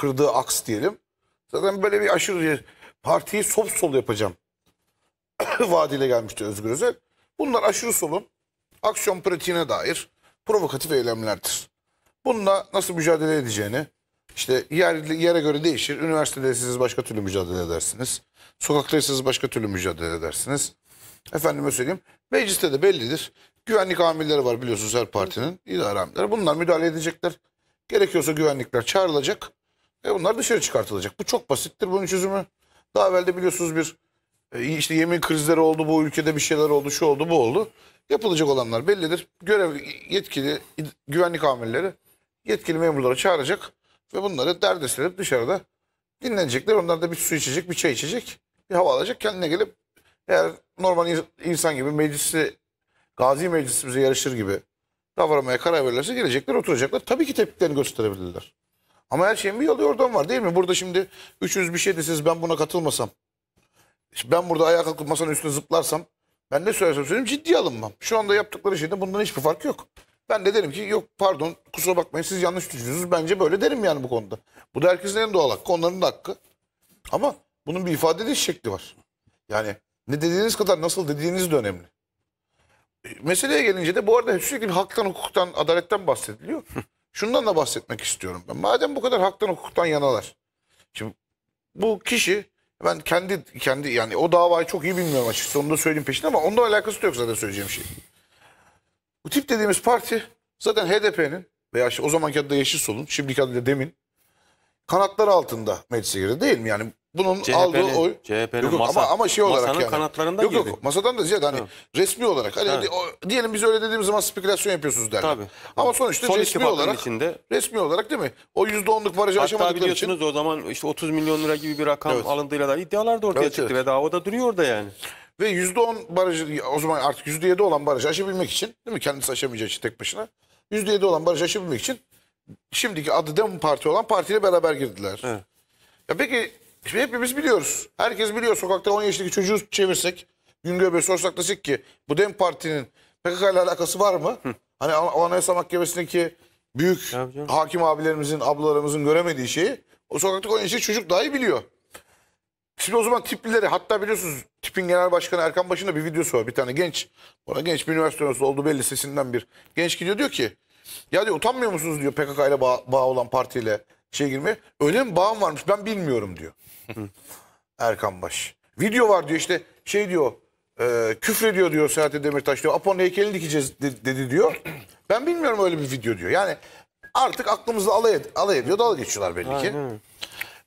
kırdığı aks diyelim. Zaten böyle bir aşırı partiyi sop sol yapacağım vaadiyle gelmişti Özgür Özel. Bunlar aşırı solun aksiyon pratiğine dair provokatif eylemlerdir. Bununla nasıl mücadele edeceğini işte yer, yere göre değişir. Üniversitede siz başka türlü mücadele edersiniz. Sokakta siz başka türlü mücadele edersiniz. Efendime söyleyeyim. Mecliste de bellidir. Güvenlik amirleri var biliyorsunuz her partinin idare amirleri. Bunlar müdahale edecekler. Gerekiyorsa güvenlikler çağrılacak ve bunlar dışarı çıkartılacak. Bu çok basittir bunun çözümü. Daha evvel de biliyorsunuz bir e, işte yemin krizleri oldu, bu ülkede bir şeyler oldu, şu oldu, bu oldu. Yapılacak olanlar bellidir. Görev yetkili güvenlik amirleri yetkili memurları çağıracak ve bunları derdest edip dışarıda dinlenecekler. Onlar da bir su içecek, bir çay içecek, bir hava alacak. Kendine gelip eğer normal insan gibi meclisi, gazi meclisimize yarışır gibi davranmaya karar verirlerse gelecekler oturacaklar. Tabii ki tepkilerini gösterebilirler. Ama her şeyin bir yolu oradan var değil mi? Burada şimdi 300 bir şey deseniz ben buna katılmasam. Ben burada ayağa kalkıp masanın üstüne zıplarsam. Ben ne söylersem söyleyeyim ciddi alınmam. Şu anda yaptıkları şeyde bundan hiçbir fark yok. Ben de derim ki yok pardon kusura bakmayın siz yanlış düşünüyorsunuz. Bence böyle derim yani bu konuda. Bu da herkesin en doğal hakkı. Onların da hakkı. Ama bunun bir ifade ediş şekli var. Yani ne dediğiniz kadar nasıl dediğiniz de önemli meseleye gelince de bu arada sürekli haktan, hukuktan, adaletten bahsediliyor. Şundan da bahsetmek istiyorum ben. Madem bu kadar haktan, hukuktan yanalar. Şimdi bu kişi ben kendi kendi yani o davayı çok iyi bilmiyorum açıkçası. Onu da söyleyeyim peşinde ama onunla alakası da yok zaten söyleyeceğim şey. Bu tip dediğimiz parti zaten HDP'nin veya işte o zamanki adı da Yeşil Sol'un, şimdiki adı da Demin kanatları altında meclise girdi değil mi? Yani bunun CHP'nin, aldığı oy. CHP'nin yok, masa, ama, ama şey olarak masanın yani. kanatlarında yok, Yok masadan da ziyade hani ha. resmi olarak. Hani, hani diyelim biz öyle dediğimiz zaman spekülasyon yapıyorsunuz derler. Tabii. Ama sonuçta Son resmi olarak. içinde. Resmi olarak değil mi? O yüzde onluk barajı Hatta aşamadıkları biliyorsunuz o zaman işte 30 milyon lira gibi bir rakam evet. alındığıyla da iddialar da ortaya evet, çıktı. Evet. Ve daha o da duruyor da yani. Ve yüzde on barajı o zaman artık yüzde yedi olan barajı aşabilmek için değil mi? Kendisi aşamayacağı için tek başına. yüzde yedi olan barajı aşabilmek için şimdiki adı Dem Parti olan partiyle beraber girdiler. Evet. Ya peki Şimdi hepimiz biliyoruz. Herkes biliyor sokakta 10 yaşındaki çocuğu çevirsek, Güngör Bey sorsak desek ki bu DEM Parti'nin PKK ile alakası var mı? Hı. Hani o Anayasa Mahkemesi'ndeki büyük hakim abilerimizin, ablalarımızın göremediği şeyi o sokakta 10 yaşındaki çocuk dahi biliyor. Şimdi o zaman tiplileri hatta biliyorsunuz tipin genel başkanı Erkan başında bir videosu var. Bir tane genç, ona genç bir üniversite öğrencisi olduğu belli sesinden bir genç gidiyor diyor ki ya diyor utanmıyor musunuz diyor PKK ile bağ, bağ olan partiyle şey girmeye Öyle mi bağım varmış ben bilmiyorum diyor. Erkan Baş. Video var diyor işte şey diyor e, küfrediyor diyor Selahattin Demirtaş diyor. Apo'nun heykelini dikeceğiz dedi, diyor. Ben bilmiyorum öyle bir video diyor. Yani artık aklımızda alay, ed alay ediyor dalga geçiyorlar belli ki.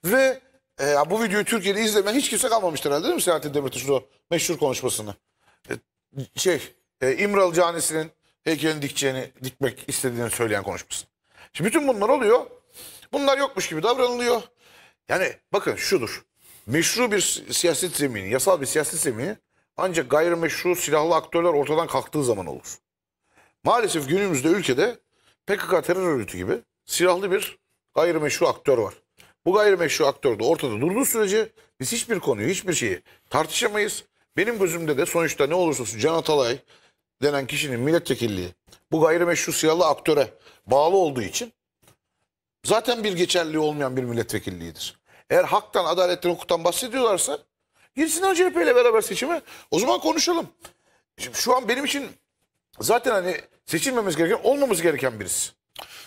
Ve e, bu videoyu Türkiye'de izlemeyen hiç kimse kalmamıştır herhalde değil mi Selahattin Demirtaş'ın o meşhur konuşmasını? E, şey e, İmralı Canisi'nin heykelini dikeceğini dikmek istediğini söyleyen konuşması. Şimdi bütün bunlar oluyor. Bunlar yokmuş gibi davranılıyor. Yani bakın şudur. Meşru bir siyaset zemini, yasal bir siyaset zemini ancak gayrimeşru silahlı aktörler ortadan kalktığı zaman olur. Maalesef günümüzde ülkede PKK terör örgütü gibi silahlı bir gayrimeşru aktör var. Bu gayrimeşru aktör de ortada durduğu sürece biz hiçbir konuyu, hiçbir şeyi tartışamayız. Benim gözümde de sonuçta ne olursa olsun Can Atalay denen kişinin milletvekilliği bu gayrimeşru silahlı aktöre bağlı olduğu için zaten bir geçerli olmayan bir milletvekilliğidir. Eğer haktan, adaletten, hukuktan bahsediyorlarsa girsinler CHP ile beraber seçime. O zaman konuşalım. Şimdi şu an benim için zaten hani seçilmemiz gereken, olmamız gereken birisi.